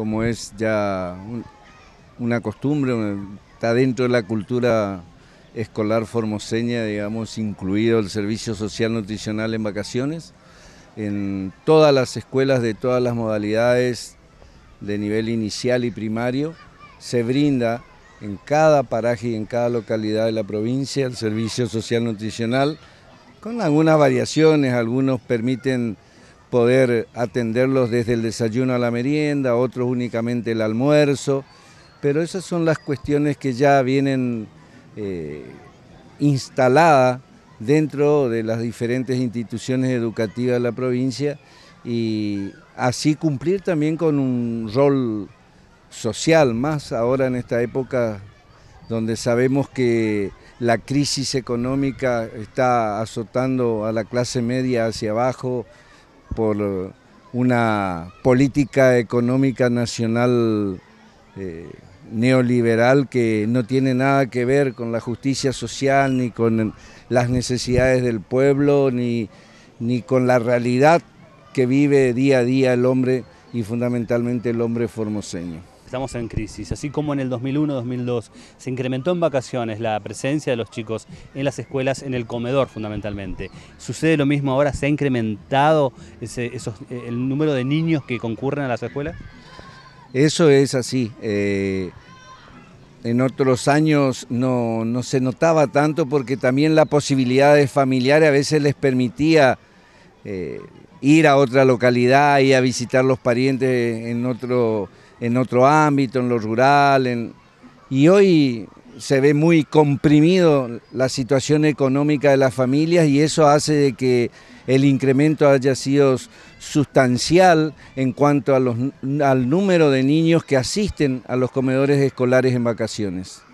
como es ya una costumbre, eh, está dentro de la cultura escolar formoseña, digamos, incluido el servicio social nutricional en vacaciones, en todas las escuelas de todas las modalidades de nivel inicial y primario, se brinda en cada paraje y en cada localidad de la provincia el servicio social nutricional, con algunas variaciones, algunos permiten poder atenderlos desde el desayuno a la merienda, otros únicamente el almuerzo, pero esas son las cuestiones que ya vienen eh, instaladas dentro de las diferentes instituciones educativas de la provincia y así cumplir también con un rol social, más ahora en esta época donde sabemos que la crisis económica está azotando a la clase media hacia abajo, por eh, una política económica nacional eh, neoliberal que no tiene nada que ver con la justicia social, ni con las necesidades del pueblo, ni con la realidad que vive día a día el hombre y fundamentalmente el hombre formoseño estamos en crisis, así como en el 2001-2002 se incrementó en vacaciones la presencia de los chicos en las escuelas, en el comedor fundamentalmente. ¿Sucede lo mismo ahora? ¿Se ha incrementado eh, el número de niños que concurren a las escuelas? Eso es así. Eh, en otros años no, se notaba tanto porque también la posibilidad de familiares a veces les permitía... Eh, ir a otra localidad y a visitar los parientes en otro en otro ámbito, en lo rural. Y hoy se ve muy comprimido la situación económica de las familias y eso hace de que el incremento haya sido sustancial en cuanto al número de niños que asisten a los comedores escolares en vacaciones.